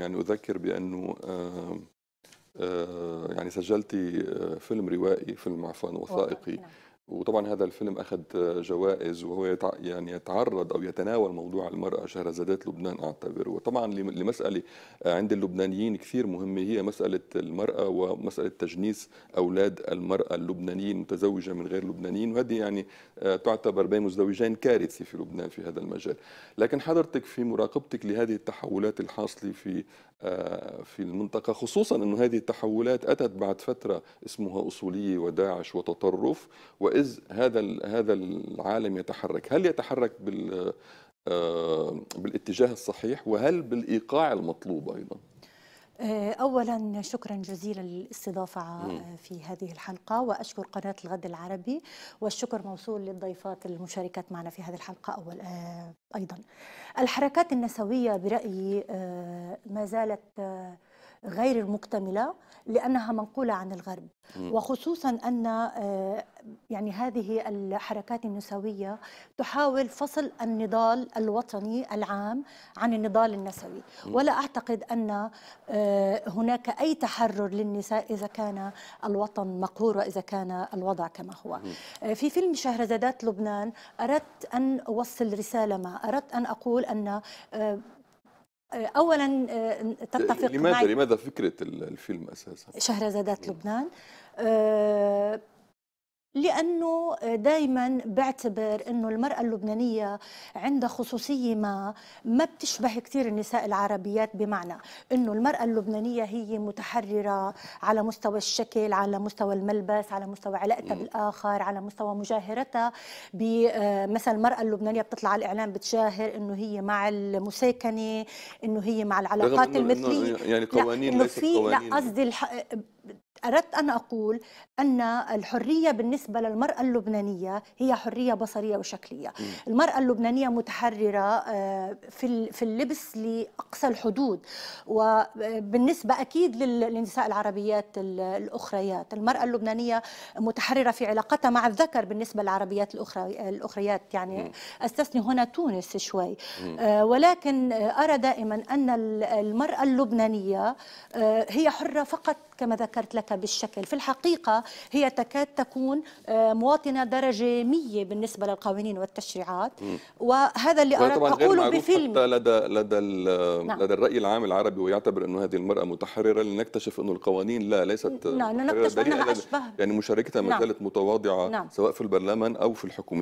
يعني اذكر بانه آه، يعني سجلتي آه، فيلم روائي فيلم عفوا وثائقي نعم. وطبعا هذا الفيلم أخذ جوائز وهو يتع... يعني يتعرض أو يتناول موضوع المرأة شهرزادات لبنان أعتبر وطبعا لمسألة عند اللبنانيين كثير مهمة هي مسألة المرأة ومسألة تجنيس أولاد المرأة اللبنانيين متزوجة من غير لبنانيين وهذه يعني آه، تعتبر بين مزدوجين كارثة في لبنان في هذا المجال لكن حضرتك في مراقبتك لهذه التحولات الحاصلة في آه، في المنطقة خصوصا أن هذه التحولات أتت بعد فترة اسمها أصولية وداعش وتطرف و إذ هذا هذا العالم يتحرك هل يتحرك بال آه، بالاتجاه الصحيح وهل بالإيقاع المطلوب أيضا؟ آه، اولا شكرا جزيلا للاستضافه في هذه الحلقه واشكر قناه الغد العربي والشكر موصول للضيفات المشاركات معنا في هذه الحلقه اول آه، ايضا الحركات النسويه برايي ما زالت غير المكتمله لانها منقوله عن الغرب وخصوصا ان آه، يعني هذه الحركات النسويه تحاول فصل النضال الوطني العام عن النضال النسوي ولا اعتقد ان آه، هناك اي تحرر للنساء اذا كان الوطن مقهور واذا كان الوضع كما هو آه، في فيلم شهرزادات لبنان اردت ان اوصل رساله ما اردت ان اقول ان اولا آه، تتفق لماذا معي لماذا فكره الفيلم اساسا شهرزادات لبنان آه، لانه دائما بعتبر انه المراه اللبنانيه عندها خصوصيه ما ما بتشبه كثير النساء العربيات بمعنى انه المراه اللبنانيه هي متحرره على مستوى الشكل على مستوى الملبس على مستوى علاقتها بالاخر على مستوى مجاهرتها آه، مثلا المراه اللبنانيه بتطلع على الاعلام بتجاهر انه هي مع المساكنه انه هي مع العلاقات المثليه يعني قوانين لا ليست في قوانين لا قصدي أردت أن أقول أن الحرية بالنسبة للمرأة اللبنانية هي حرية بصرية وشكلية المرأة اللبنانية متحررة آه، في اللبس لأقصى الحدود وبالنسبة آه، أكيد للنساء العربيات الأخريات المرأة اللبنانية متحررة في علاقتها مع الذكر بالنسبة للعربيات الأخرى الأخريات يعني أستثني هنا تونس شوي آه، ولكن أرى دائما أن المرأة اللبنانية هي حرة فقط كما ذكرت لك بالشكل في الحقيقة هي تكاد تكون آه، مواطنة درجة 100 بالنسبة للقوانين والتشريعات وهذا اللي أردت أقوله بفيلم حتى لدى لدى نعم. لدى الرأي العام العربي ويعتبر أنه هذه المرأة متحررة لنكتشف أنه القوانين لا ليست نعم نكتشف أنها أشبه يعني مشاركتها ما نعم. زالت متواضعة نعم. سواء في البرلمان أو في الحكومة